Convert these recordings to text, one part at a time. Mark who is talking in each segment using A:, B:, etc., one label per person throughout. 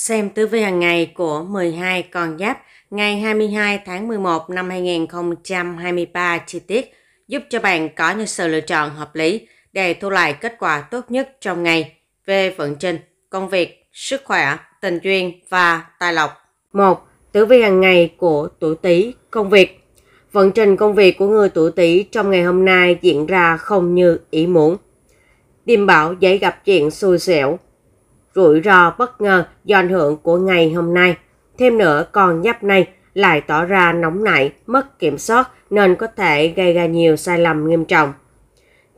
A: Xem tử vi hàng ngày của 12 con giáp ngày 22 tháng 11 năm 2023 chi tiết giúp cho bạn có những sự lựa chọn hợp lý để thu lại kết quả tốt nhất trong ngày về vận trình, công việc, sức khỏe, tình duyên và tài lộc. 1. Tử vi hàng ngày của tuổi Tý, công việc. Vận trình công việc của người tuổi Tý trong ngày hôm nay diễn ra không như ý muốn. Điềm bảo dễ gặp chuyện xui xẻo, rủi ro bất ngờ do ảnh hưởng của ngày hôm nay. Thêm nữa, con giáp này lại tỏ ra nóng nảy, mất kiểm soát nên có thể gây ra nhiều sai lầm nghiêm trọng.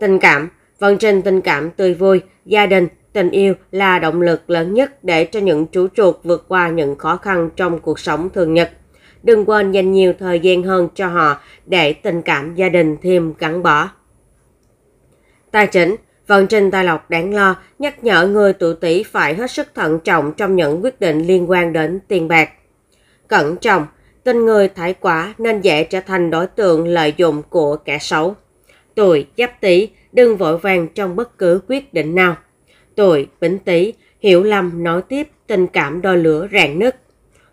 A: Tình cảm Vận trình tình cảm tươi vui, gia đình, tình yêu là động lực lớn nhất để cho những chú chuột vượt qua những khó khăn trong cuộc sống thường nhật. Đừng quên dành nhiều thời gian hơn cho họ để tình cảm gia đình thêm gắn bó. Tài chính Vận trình tài lộc đáng lo nhắc nhở người tuổi Tý phải hết sức thận trọng trong những quyết định liên quan đến tiền bạc. Cẩn trọng, tình người thải quả nên dễ trở thành đối tượng lợi dụng của kẻ xấu. Tuổi Giáp Tý đừng vội vàng trong bất cứ quyết định nào. Tuổi Bính Tý hiểu lầm nói tiếp tình cảm đôi lửa rạn nứt.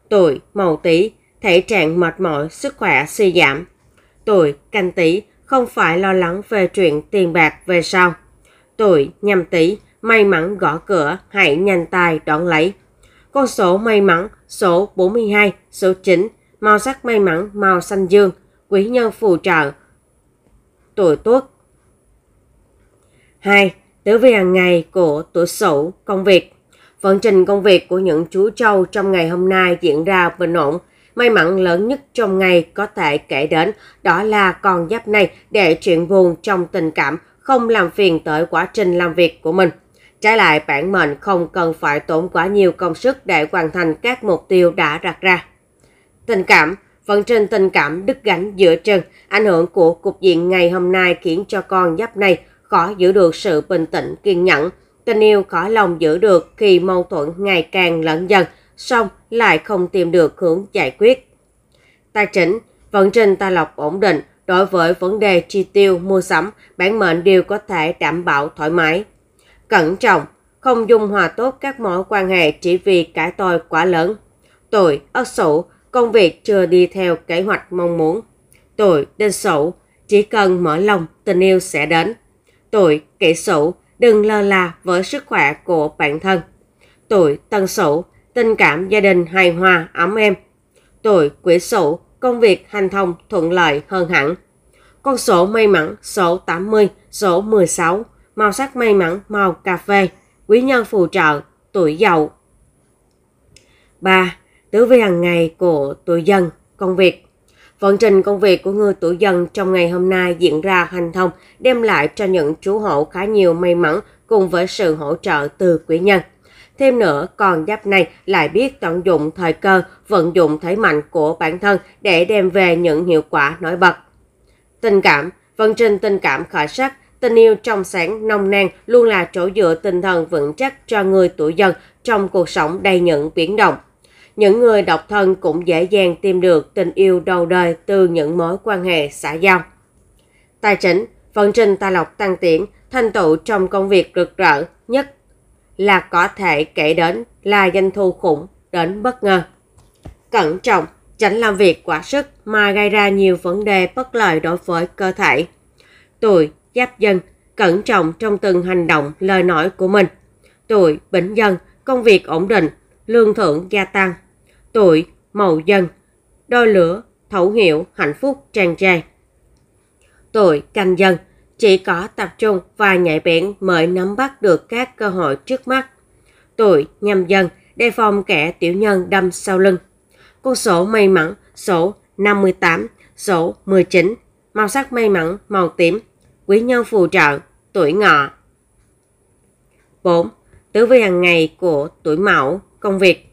A: Tuổi Mậu Tý thể trạng mệt mỏi, sức khỏe suy giảm. Tuổi Canh Tý không phải lo lắng về chuyện tiền bạc về sau tuổi nhâm tý may mắn gõ cửa hãy nhanh tay đón lấy con số may mắn số 42 số 9 màu sắc may mắn màu xanh dương quý nhân phù trợ tuổi tuất 2. Tử vi hàng ngày của tuổi Sửu công việc. Vận trình công việc của những chú trâu trong ngày hôm nay diễn ra bình ổn. May mắn lớn nhất trong ngày có thể kể đến đó là con giáp này để chuyện buồn trong tình cảm không làm phiền tới quá trình làm việc của mình. Trái lại, bản mệnh không cần phải tốn quá nhiều công sức để hoàn thành các mục tiêu đã đặt ra. Tình cảm Vận trình tình cảm đứt gánh giữa chân ảnh hưởng của cục diện ngày hôm nay khiến cho con giáp này khó giữ được sự bình tĩnh kiên nhẫn. Tình yêu khó lòng giữ được khi mâu thuẫn ngày càng lẫn dần, song lại không tìm được hướng giải quyết. Tài chính, vận trình tài lộc ổn định, đối với vấn đề chi tiêu, mua sắm, bản mệnh đều có thể đảm bảo thoải mái. Cẩn trọng, không dung hòa tốt các mối quan hệ chỉ vì cái tôi quá lớn. Tuổi Ất Sửu, công việc chưa đi theo kế hoạch mong muốn. Tuổi Đinh Sửu, chỉ cần mở lòng, tình yêu sẽ đến. Tuổi Kỷ Sửu, đừng lơ là với sức khỏe của bản thân. Tuổi Tân Sửu, tình cảm gia đình hài hòa ấm êm. Tuổi quý Sửu, công việc hành thông thuận lợi hơn hẳn. Con số may mắn số 80, số 16, màu sắc may mắn màu cà phê, quý nhân phù trợ, tuổi giàu. 3. Tử vi hàng ngày của tuổi dân, công việc. Vận trình công việc của người tuổi dần trong ngày hôm nay diễn ra hành thông, đem lại cho những chú hộ khá nhiều may mắn cùng với sự hỗ trợ từ quý nhân. Thêm nữa, con giáp này lại biết tận dụng thời cơ, vận dụng thế mạnh của bản thân để đem về những hiệu quả nổi bật. Tình cảm, vận trình tình cảm khởi sắc, tình yêu trong sáng nông nàn luôn là chỗ dựa tinh thần vững chắc cho người tuổi dần trong cuộc sống đầy những biến động. Những người độc thân cũng dễ dàng tìm được tình yêu đầu đời từ những mối quan hệ xã giao. Tài chính, vận trình tài lộc tăng tiến, thành tựu trong công việc rực rỡ, nhất là có thể kể đến là doanh thu khủng đến bất ngờ. Cẩn trọng, tránh làm việc quá sức mà gây ra nhiều vấn đề bất lợi đối với cơ thể. Tuổi giáp dân, cẩn trọng trong từng hành động lời nói của mình. Tuổi bỉnh dân, công việc ổn định, lương thưởng gia tăng. Tuổi mậu dân, đôi lửa, thấu hiểu, hạnh phúc tràn trề. Tuổi canh dân, chỉ có tập trung và nhạy bén mới nắm bắt được các cơ hội trước mắt. Tuổi nhâm dần, đề phòng kẻ tiểu nhân đâm sau lưng. Con số may mắn số 58, số 19, màu sắc may mắn màu tím, quý nhân phù trợ, tuổi ngọ. 4. Tứ vi hàng ngày của tuổi mão, công việc.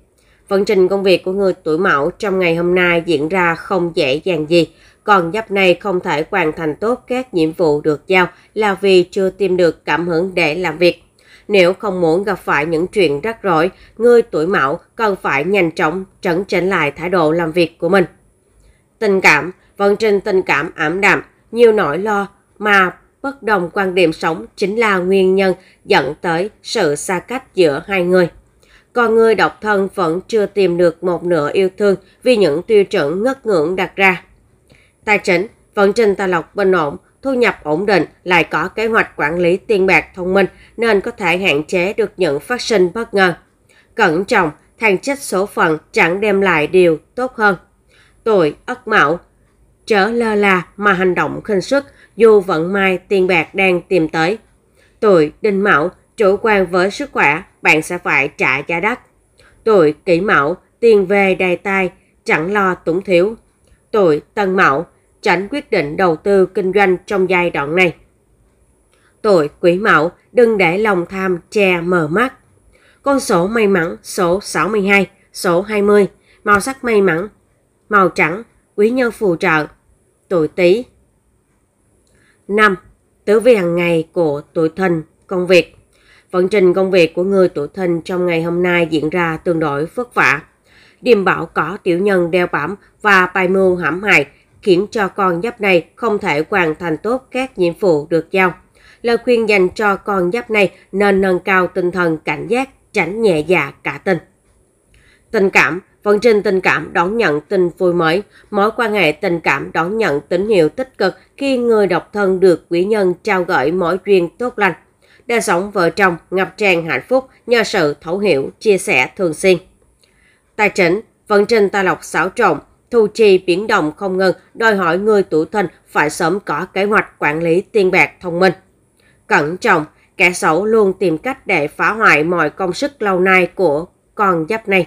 A: Vận trình công việc của người tuổi mão trong ngày hôm nay diễn ra không dễ dàng gì. Còn nhóc này không thể hoàn thành tốt các nhiệm vụ được giao là vì chưa tìm được cảm hứng để làm việc. Nếu không muốn gặp phải những chuyện rắc rối, người tuổi mão cần phải nhanh chóng trấn chỉnh lại thái độ làm việc của mình. Tình cảm, vận vâng trình tình cảm ảm đạm, nhiều nỗi lo mà bất đồng quan điểm sống chính là nguyên nhân dẫn tới sự xa cách giữa hai người. Còn người độc thân vẫn chưa tìm được một nửa yêu thương vì những tiêu chuẩn ngất ngưỡng đặt ra. Tài chính, vận trình tài lộc bình ổn, thu nhập ổn định lại có kế hoạch quản lý tiền bạc thông minh nên có thể hạn chế được những phát sinh bất ngờ. Cẩn trọng, thang chết số phận chẳng đem lại điều tốt hơn. Tuổi Ất Mão Trở lơ là mà hành động khinh suất dù vận may tiền bạc đang tìm tới. Tuổi Đinh Mão Chủ quan với sức khỏe, bạn sẽ phải trả giá đắt. Tuổi Kỷ Mão Tiền về đầy tai, chẳng lo túng thiếu. Tuổi Tân Mão tránh quyết định đầu tư kinh doanh trong giai đoạn này. Tuổi quỷ mão đừng để lòng tham che mờ mắt. Con số may mắn số 62, số 20, màu sắc may mắn, màu trắng, quý nhân phù trợ, tuổi tý. 5. Tử vi hàng ngày của tuổi thìn, công việc. Vận trình công việc của người tuổi thìn trong ngày hôm nay diễn ra tương đối vất vả. Điềm bảo có tiểu nhân đeo bám và bài mưu hãm hại khiến cho con giáp này không thể hoàn thành tốt các nhiệm vụ được giao. Lời khuyên dành cho con giáp này nên nâng cao tinh thần cảnh giác, tránh nhẹ dạ cả tin. Tình cảm Vận trình tình cảm đón nhận tin vui mới, mối quan hệ tình cảm đón nhận tín hiệu tích cực khi người độc thân được quý nhân trao gửi mối duyên tốt lành. Đời sống vợ chồng ngập tràn hạnh phúc nhờ sự thấu hiểu, chia sẻ thường xuyên. Tài chính, vận trình tài lộc xáo trọng. Thu chi biến động không ngừng, đòi hỏi người tuổi thân phải sớm có kế hoạch quản lý tiền bạc thông minh. Cẩn trọng, kẻ xấu luôn tìm cách để phá hoại mọi công sức lâu nay của con giáp này.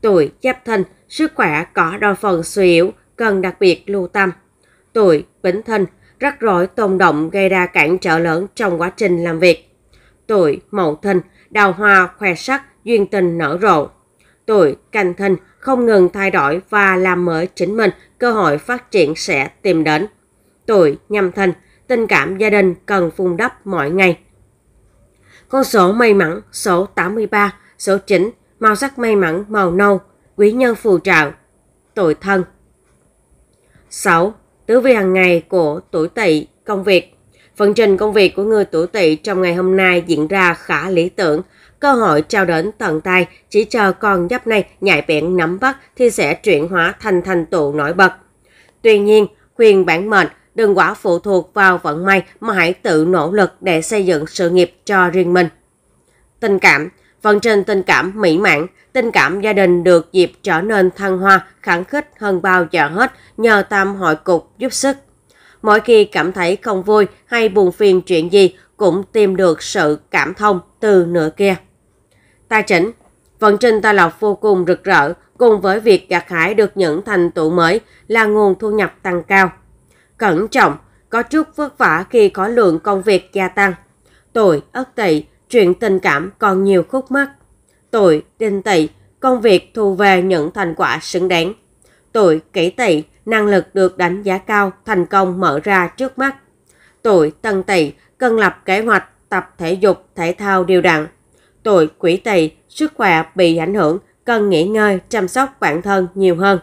A: Tuổi giáp thân, sức khỏe có đôi phần suy yếu, cần đặc biệt lưu tâm. Tuổi bính thân, rắc rối tôn động gây ra cản trở lớn trong quá trình làm việc. Tuổi mậu thân, đào hoa khoe sắc, duyên tình nở rộ. Tuổi canh thân, không ngừng thay đổi và làm mới chính mình, cơ hội phát triển sẽ tìm đến. Tuổi nhâm thân, tình cảm gia đình cần phun đắp mỗi ngày. Con số may mắn số 83, số 9, màu sắc may mắn màu nâu, quý nhân phù trợ, tuổi thân. 6. Tứ vi hàng ngày của tuổi tỵ, công việc. Phần trình công việc của người tuổi tỵ trong ngày hôm nay diễn ra khá lý tưởng – Cơ hội trao đến tận tay, chỉ chờ con giáp này nhạy bén nắm bắt thì sẽ chuyển hóa thành thành tựu nổi bật. Tuy nhiên, khuyên bản mệnh đừng quá phụ thuộc vào vận may mà hãy tự nỗ lực để xây dựng sự nghiệp cho riêng mình. Tình cảm Phần trên tình cảm mỹ mãn, tình cảm gia đình được dịp trở nên thăng hoa, khẳng khích hơn bao giờ hết nhờ tam hội cục giúp sức. Mỗi khi cảm thấy không vui hay buồn phiền chuyện gì cũng tìm được sự cảm thông từ nửa kia. Tài chỉnh, vận trình Tài Lộc vô cùng rực rỡ cùng với việc gặt hái được những thành tựu mới là nguồn thu nhập tăng cao. Cẩn trọng, có chút vất vả khi có lượng công việc gia tăng. Tuổi ất tỵ, chuyện tình cảm còn nhiều khúc mắc. Tuổi đinh tỵ, công việc thu về những thành quả xứng đáng. Tuổi kỷ tỵ, năng lực được đánh giá cao, thành công mở ra trước mắt. Tuổi tân tỵ, cần lập kế hoạch, tập thể dục, thể thao đều đặn tuổi, quỷ tỵ, sức khỏe bị ảnh hưởng, cần nghỉ ngơi, chăm sóc bản thân nhiều hơn.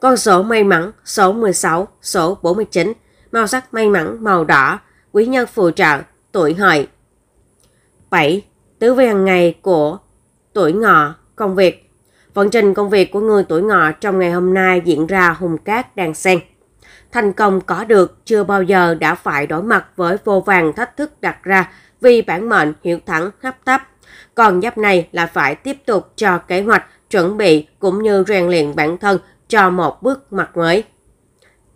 A: Con số may mắn số 16, số 49, màu sắc may mắn màu đỏ, quý nhân phù trợ, tuổi hợi. 7. Tứ vi hàng ngày của tuổi ngọ, công việc. Vận trình công việc của người tuổi ngọ trong ngày hôm nay diễn ra hùng cát đàn sen. Thành công có được chưa bao giờ đã phải đối mặt với vô vàng thách thức đặt ra vì bản mệnh hiệu thẳng hấp tấp. Còn giáp này là phải tiếp tục cho kế hoạch, chuẩn bị cũng như rèn luyện bản thân cho một bước mặt mới.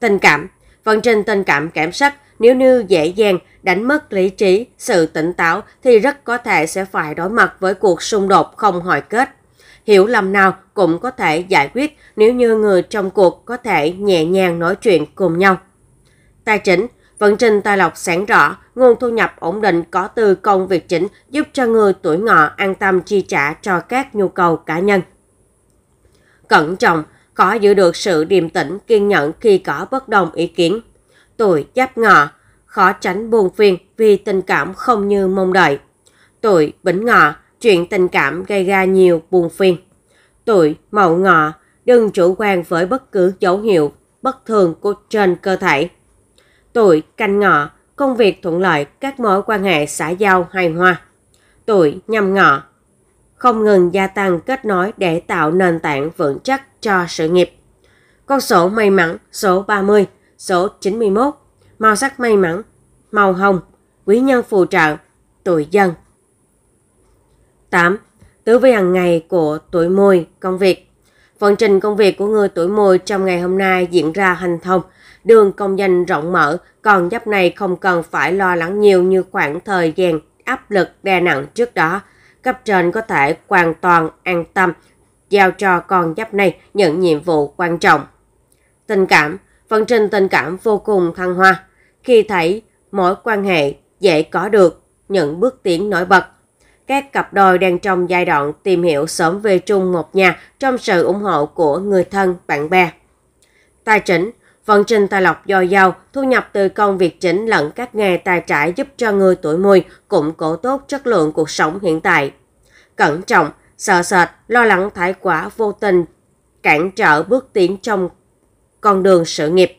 A: Tình cảm phần trình tình cảm cảm sắc nếu như dễ dàng đánh mất lý trí, sự tỉnh táo thì rất có thể sẽ phải đối mặt với cuộc xung đột không hồi kết. Hiểu lầm nào cũng có thể giải quyết nếu như người trong cuộc có thể nhẹ nhàng nói chuyện cùng nhau. Tài chính Vận trình tài lộc sáng rõ, nguồn thu nhập ổn định có từ công việc chính giúp cho người tuổi ngọ an tâm chi trả cho các nhu cầu cá nhân. Cẩn trọng, có giữ được sự điềm tĩnh kiên nhẫn khi có bất đồng ý kiến. Tuổi giáp ngọ, khó tránh buồn phiền vì tình cảm không như mong đợi. Tuổi bính ngọ, chuyện tình cảm gây ra nhiều buồn phiền. Tuổi mậu ngọ, đừng chủ quan với bất cứ dấu hiệu bất thường của trên cơ thể tuổi canh ngọ, công việc thuận lợi, các mối quan hệ xã giao hài hòa. Tuổi nhâm ngọ, không ngừng gia tăng kết nối để tạo nền tảng vững chắc cho sự nghiệp. Con số may mắn số 30, số 91, màu sắc may mắn, màu hồng, quý nhân phù trợ, tuổi dân. 8. Tử vi hàng ngày của tuổi mùi, công việc. Vận trình công việc của người tuổi mùi trong ngày hôm nay diễn ra hành thông, đường công danh rộng mở, còn giáp này không cần phải lo lắng nhiều như khoảng thời gian áp lực đè nặng trước đó. Cấp trên có thể hoàn toàn an tâm giao cho con giáp này những nhiệm vụ quan trọng. Tình cảm, phần trình tình cảm vô cùng thăng hoa. Khi thấy mối quan hệ dễ có được những bước tiến nổi bật. Các cặp đôi đang trong giai đoạn tìm hiểu sớm về chung một nhà trong sự ủng hộ của người thân, bạn bè. Tài chính, phần trình tài lộc dồi dào, thu nhập từ công việc chính lẫn các nghề tài trải giúp cho người tuổi mùi củng cố tốt chất lượng cuộc sống hiện tại. Cẩn trọng, sợ sệt, lo lắng thái quá vô tình, cản trở bước tiến trong con đường sự nghiệp.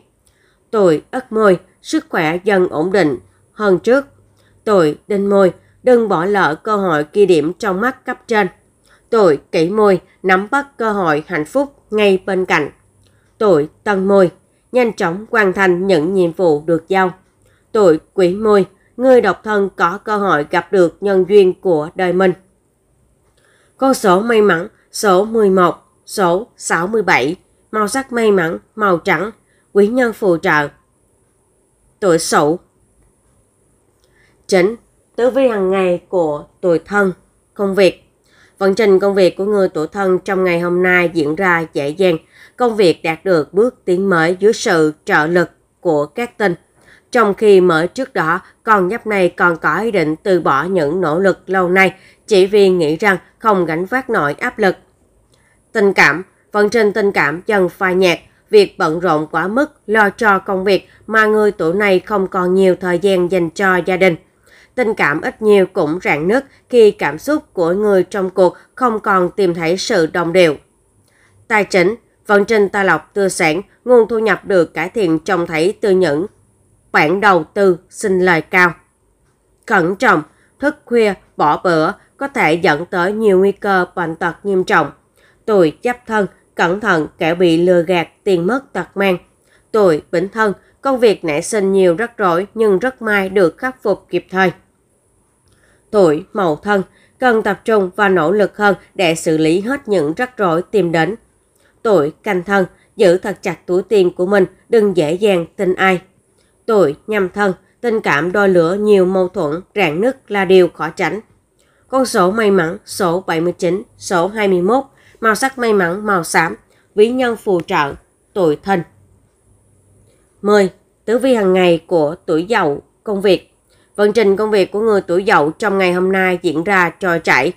A: Tuổi Ất Mùi, sức khỏe dần ổn định hơn trước. Tuổi Đinh Mùi, đừng bỏ lỡ cơ hội ghi điểm trong mắt cấp trên. Tuổi Kỷ Mùi, nắm bắt cơ hội hạnh phúc ngay bên cạnh. Tuổi Tân Mùi, nhanh chóng hoàn thành những nhiệm vụ được giao. Tuổi quỷ mùi, người độc thân có cơ hội gặp được nhân duyên của đời mình. Con số may mắn số 11, số 67, màu sắc may mắn màu trắng, quý nhân phù trợ. Tuổi Sửu. Chính tử vi hàng ngày của tuổi thân, công việc. Vận trình công việc của người tuổi thân trong ngày hôm nay diễn ra dễ dàng, công việc đạt được bước tiến mới dưới sự trợ lực của các tỉnh. Trong khi mới trước đó, con nhóc này còn có ý định từ bỏ những nỗ lực lâu nay chỉ vì nghĩ rằng không gánh vác nổi áp lực. Tình cảm, phần trình tình cảm dần phai nhạt, việc bận rộn quá mức lo cho công việc mà người tuổi này không còn nhiều thời gian dành cho gia đình. Tình cảm ít nhiều cũng rạn nứt khi cảm xúc của người trong cuộc không còn tìm thấy sự đồng đều. Tài chính, vận trình tài lộc tư sản, nguồn thu nhập được cải thiện trong thấy từ những khoản đầu tư sinh lời cao. Cẩn trọng, thức khuya, bỏ bữa có thể dẫn tới nhiều nguy cơ bệnh tật nghiêm trọng. Tuổi giáp thân, cẩn thận kẻ bị lừa gạt tiền mất tật mang. Tuổi bính thân, công việc nảy sinh nhiều rắc rối nhưng rất may được khắc phục kịp thời. Tuổi mậu thân, cần tập trung và nỗ lực hơn để xử lý hết những rắc rối tìm đến tội canh thân, giữ thật chặt túi tiền của mình, đừng dễ dàng tin ai. tội nhâm thân, tình cảm đôi lửa nhiều mâu thuẫn, rạn nứt là điều khó tránh. Con số may mắn số 79, số 21, màu sắc may mắn màu xám, ví nhân phù trợ, tuổi thân. 10. Tử vi hàng ngày của tuổi dậu, công việc. Vận trình công việc của người tuổi dậu trong ngày hôm nay diễn ra trôi chảy.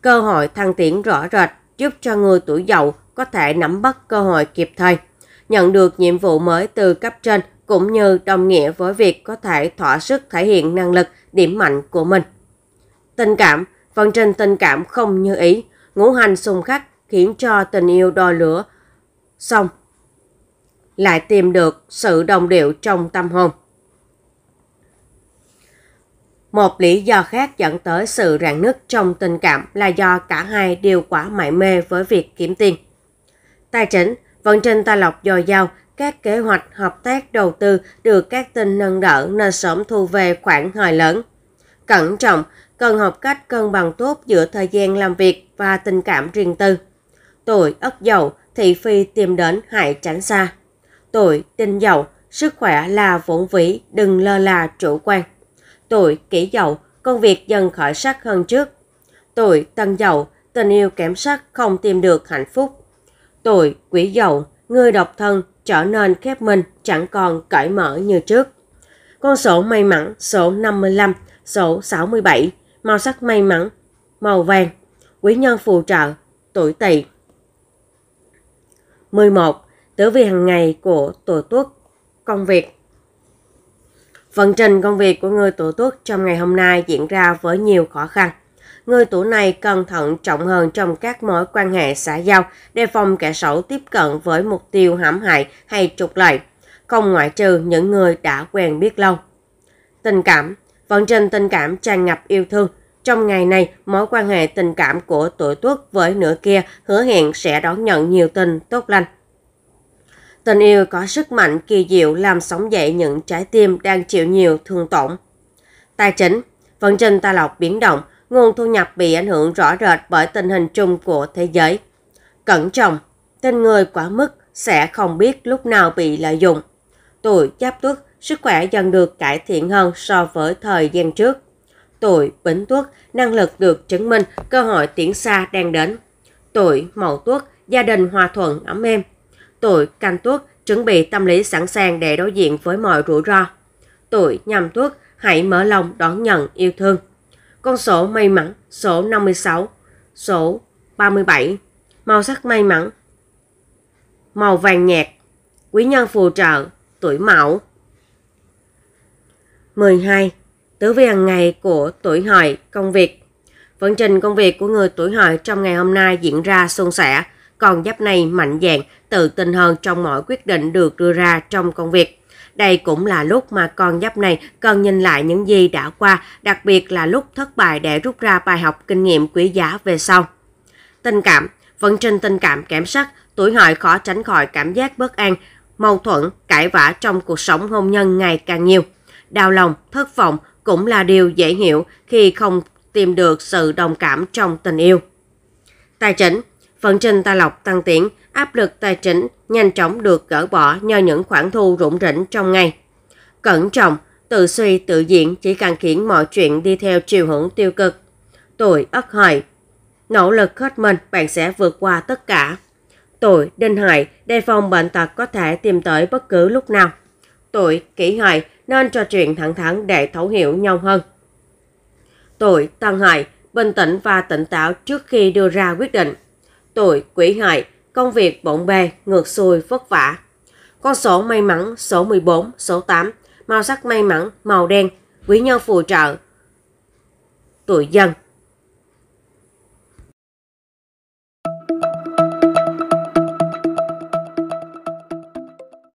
A: Cơ hội thăng tiến rõ rệt giúp cho người tuổi dậu có thể nắm bắt cơ hội kịp thời. Nhận được nhiệm vụ mới từ cấp trên cũng như đồng nghĩa với việc có thể thỏa sức thể hiện năng lực, điểm mạnh của mình. Tình cảm, phần trên tình cảm không như ý, ngũ hành xung khắc khiến cho tình yêu đo lửa. Xong, lại tìm được sự đồng điệu trong tâm hồn. Một lý do khác dẫn tới sự rạn nứt trong tình cảm là do cả hai đều quá mải mê với việc kiếm tiền. Tài chính, vận trình tài lộc dồi dào, các kế hoạch hợp tác đầu tư được các tin nâng đỡ nên sớm thu về khoản hời lớn. Cẩn trọng, cần học cách cân bằng tốt giữa thời gian làm việc và tình cảm riêng tư. Tuổi ất dậu, thị phi tìm đến hại tránh xa. Tuổi tinh dậu, sức khỏe là vốn vĩ, đừng lơ là chủ quan. Tuổi kỷ dậu, công việc dần khởi sắc hơn trước. Tuổi tân dậu, tình yêu kém sắc không tìm được hạnh phúc. Tuổi, quỷ dậu, người độc thân trở nên khép mình, chẳng còn cởi mở như trước. Con số may mắn số 55, số 67, màu sắc may mắn, màu vàng, quý nhân phù trợ, tuổi tỵ. 11. Tử vi hàng ngày của tuổi tuất, công việc. Vận trình công việc của người tuổi tuất trong ngày hôm nay diễn ra với nhiều khó khăn người tuổi này cần thận trọng hơn trong các mối quan hệ xã giao, đề phòng kẻ xấu tiếp cận với mục tiêu hãm hại hay trục lợi, không ngoại trừ những người đã quen biết lâu. Tình cảm Vận trình tình cảm tràn ngập yêu thương. Trong ngày này, mối quan hệ tình cảm của tuổi tuất với nửa kia hứa hẹn sẽ đón nhận nhiều tình tốt lành. Tình yêu có sức mạnh kỳ diệu làm sống dậy những trái tim đang chịu nhiều thương tổn. Tài chính Vận trình tài lộc biến động, nguồn thu nhập bị ảnh hưởng rõ rệt bởi tình hình chung của thế giới. Cẩn trọng, tên người quá mức sẽ không biết lúc nào bị lợi dụng. Tuổi giáp tuất, sức khỏe dần được cải thiện hơn so với thời gian trước. Tuổi bính tuất, năng lực được chứng minh, cơ hội tiến xa đang đến. Tuổi mậu tuất, gia đình hòa thuận ấm êm. Tuổi canh tuất, chuẩn bị tâm lý sẵn sàng để đối diện với mọi rủi ro. Tuổi nhâm tuất, hãy mở lòng đón nhận yêu thương con số may mắn số 56, số 37, màu sắc may mắn, màu vàng nhạt, quý nhân phù trợ, tuổi mão. 12. Tử vi hàng ngày của tuổi hợi công việc Vận trình công việc của người tuổi hợi trong ngày hôm nay diễn ra suôn sẻ, còn giáp này mạnh dạn, tự tin hơn trong mọi quyết định được đưa ra trong công việc. Đây cũng là lúc mà con giáp này cần nhìn lại những gì đã qua, đặc biệt là lúc thất bại để rút ra bài học kinh nghiệm quý giá về sau. Tình cảm Vận trình tình cảm kém sắc, tuổi hợi khó tránh khỏi cảm giác bất an, mâu thuẫn, cãi vã trong cuộc sống hôn nhân ngày càng nhiều. Đau lòng, thất vọng cũng là điều dễ hiểu khi không tìm được sự đồng cảm trong tình yêu. Tài chính Vận trình tài lộc tăng tiến, áp lực tài chính nhanh chóng được gỡ bỏ nhờ những khoản thu rủng rỉnh trong ngày. Cẩn trọng, tự suy tự diện chỉ càng khiến mọi chuyện đi theo chiều hướng tiêu cực. Tôi ất hợi, nỗ lực hết mình bạn sẽ vượt qua tất cả. Tuổi đinh hợi, đề phòng bệnh tật có thể tìm tới bất cứ lúc nào. Tuổi kỷ hợi nên trò chuyện thẳng thắn để thấu hiểu nhau hơn. Tuổi tân hợi, bình tĩnh và tỉnh táo trước khi đưa ra quyết định. Tuổi quỷ hợi Công việc bộn bề, ngược xuôi, vất vả. Con số may mắn số 14, số 8, màu sắc may mắn, màu đen, quý nhân phù trợ. Tuổi dần